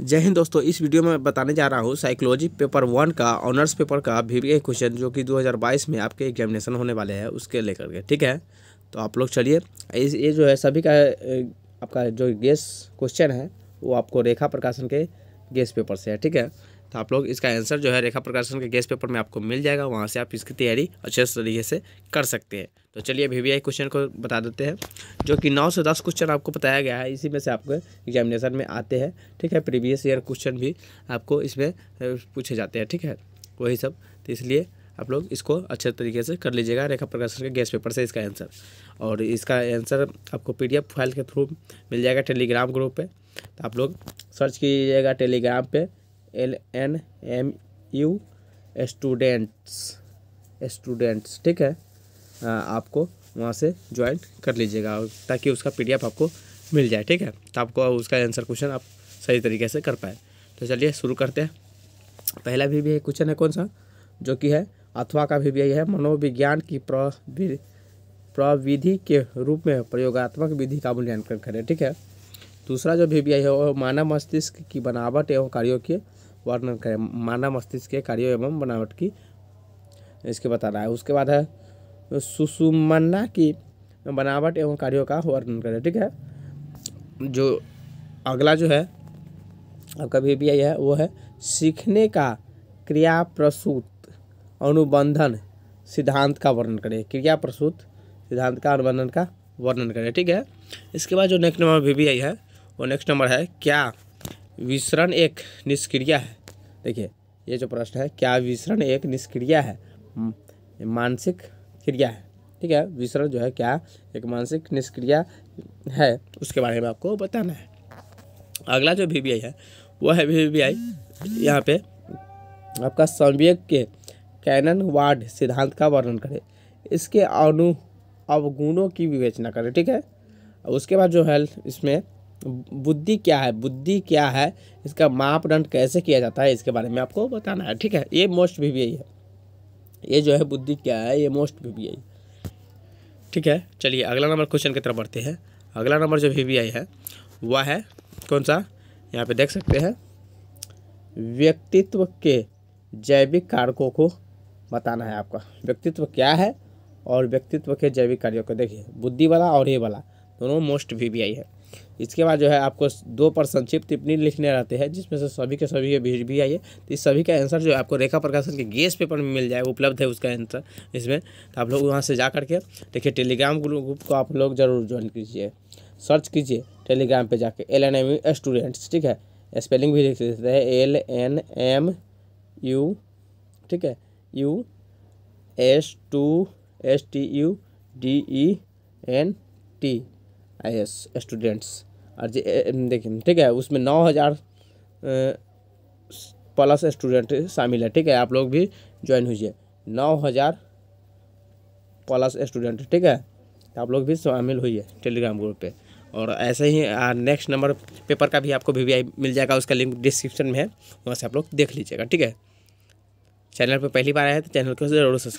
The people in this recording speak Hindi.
जय हिंद दोस्तों इस वीडियो में बताने जा रहा हूँ साइकोलॉजी पेपर वन का ऑनर्स पेपर का भी क्वेश्चन जो कि 2022 में आपके एग्जामिनेशन होने वाले हैं उसके लेकर के ठीक है तो आप लोग चलिए इस ये जो है सभी का आपका जो गेस क्वेश्चन है वो आपको रेखा प्रकाशन के गेस पेपर से है ठीक है तो आप लोग इसका आंसर जो है रेखा प्रकाशन के गेस पेपर में आपको मिल जाएगा वहाँ से आप इसकी तैयारी अच्छे तरीके से कर सकते हैं तो चलिए अभी भी क्वेश्चन को बता देते हैं जो कि नौ से दस क्वेश्चन आपको बताया गया है इसी में से आपको एग्जामिनेशन में आते हैं ठीक है प्रीवियस ईयर क्वेश्चन भी आपको इसमें पूछे जाते हैं ठीक है वही सब तो इसलिए आप लोग इसको अच्छे तरीके से कर लीजिएगा रेखा प्रकाशन के गैस पेपर से इसका आंसर और इसका आंसर आपको पी फाइल के थ्रू मिल जाएगा टेलीग्राम ग्रुप पर तो आप लोग सर्च कीजिएगा टेलीग्राम पर L N M U students students ठीक है आपको वहाँ से ज्वाइन कर लीजिएगा ताकि उसका पी आपको मिल जाए ठीक है तो आपको उसका आंसर क्वेश्चन आप सही तरीके से कर पाए तो चलिए शुरू करते हैं पहला भी, भी क्वेश्चन है कौन सा जो कि है अथवा का भी है मनोविज्ञान की प्रविधि के रूप में प्रयोगात्मक विधि का मूल्यांकन करें ठीक है दूसरा जो भी है वो मानव मस्तिष्क की बनावट एवं कार्यों के वर्णन करें मानव मस्तिष्क के कार्यों एवं बनावट की इसके बता रहा है उसके बाद है सुषुमन्ना की बनावट एवं कार्यों का वर्णन करें ठीक है जो अगला जो है आपका भी आई है वो है सीखने का क्रिया प्रसूत अनुबंधन सिद्धांत का वर्णन करें क्रिया प्रसूत सिद्धांत का अनुबंधन का वर्णन करें ठीक है इसके बाद जो नेक्स्ट नंबर भी आई है वो नेक्स्ट नंबर है क्या विसरण एक निष्क्रिय है देखिए ये जो प्रश्न है क्या विसरण एक निष्क्रिय है हम्म, मानसिक क्रिया है ठीक है विसरण जो है क्या एक मानसिक निष्क्रिया है उसके बारे में आपको बताना है अगला जो वी है वह है वी वी यहाँ पे आपका संवेक के कैनन वार्ड सिद्धांत का वर्णन करें इसके अनु अवगुणों की विवेचना करें ठीक है उसके बाद जो है इसमें बुद्धि क्या है बुद्धि क्या है इसका मापदंड कैसे किया जाता है इसके बारे में आपको बताना है ठीक है ये मोस्ट वी है ये जो है बुद्धि क्या है ये मोस्ट वी ठीक है चलिए अगला नंबर क्वेश्चन की तरफ बढ़ते हैं अगला नंबर जो वी है वह है कौन सा यहाँ पे देख सकते हैं व्यक्तित्व के जैविक कारकों को बताना है आपका व्यक्तित्व क्या है और व्यक्तित्व के जैविक कार्यों को देखिए बुद्धि वाला और ये वाला दोनों मोस्ट वी है इसके बाद जो है आपको दो पर संक्षिप्त टिप्पणी लिखने रहते हैं जिसमें से सभी के सभी के भेज भी आइए तो इस सभी का आंसर जो है आपको रेखा प्रकाशन के गेस पेपर में मिल जाए उपलब्ध है उसका आंसर इसमें तो आप लोग वहाँ से जा करके देखिए टेलीग्राम ग्रुप को आप लोग जरूर ज्वाइन कीजिए सर्च कीजिए टेलीग्राम पर जाके L N M U students ठीक है स्पेलिंग भी लिख देते हैं एल एन एम यू ठीक है U S two S T U D E N T I S students और देखिए ठीक है उसमें नौ हज़ार प्लस स्टूडेंट शामिल है ठीक है आप लोग भी ज्वाइन होइए नौ हज़ार प्लस स्टूडेंट ठीक है आप लोग भी शामिल होइए टेलीग्राम ग्रुप पे और ऐसे ही नेक्स्ट नंबर पेपर का भी आपको वी मिल जाएगा उसका लिंक डिस्क्रिप्शन में है वहाँ से आप लोग देख लीजिएगा ठीक है चैनल पर पहली बार आया है तो चैनल को जरूर सब्सक्राइब